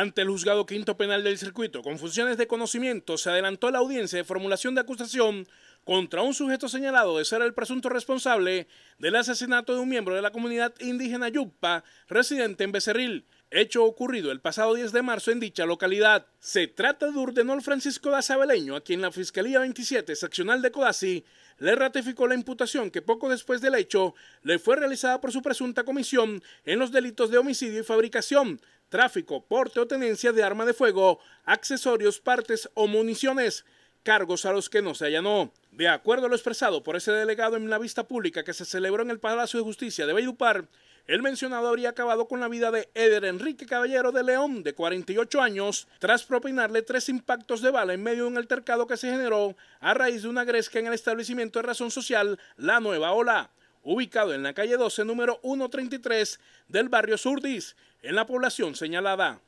Ante el juzgado quinto penal del circuito, con funciones de conocimiento, se adelantó la audiencia de formulación de acusación contra un sujeto señalado de ser el presunto responsable del asesinato de un miembro de la comunidad indígena Yupa, residente en Becerril, hecho ocurrido el pasado 10 de marzo en dicha localidad. Se trata de Urdenol Francisco Dazabeleño, a quien la Fiscalía 27 Seccional de Codazzi le ratificó la imputación que poco después del hecho le fue realizada por su presunta comisión en los delitos de homicidio y fabricación tráfico, porte o tenencia de arma de fuego, accesorios, partes o municiones, cargos a los que no se allanó. De acuerdo a lo expresado por ese delegado en la vista pública que se celebró en el Palacio de Justicia de par el mencionado habría acabado con la vida de Eder Enrique Caballero de León, de 48 años, tras propinarle tres impactos de bala en medio de un altercado que se generó a raíz de una gresca en el establecimiento de razón social La Nueva Ola ubicado en la calle 12, número 133 del barrio Surdis, en la población señalada.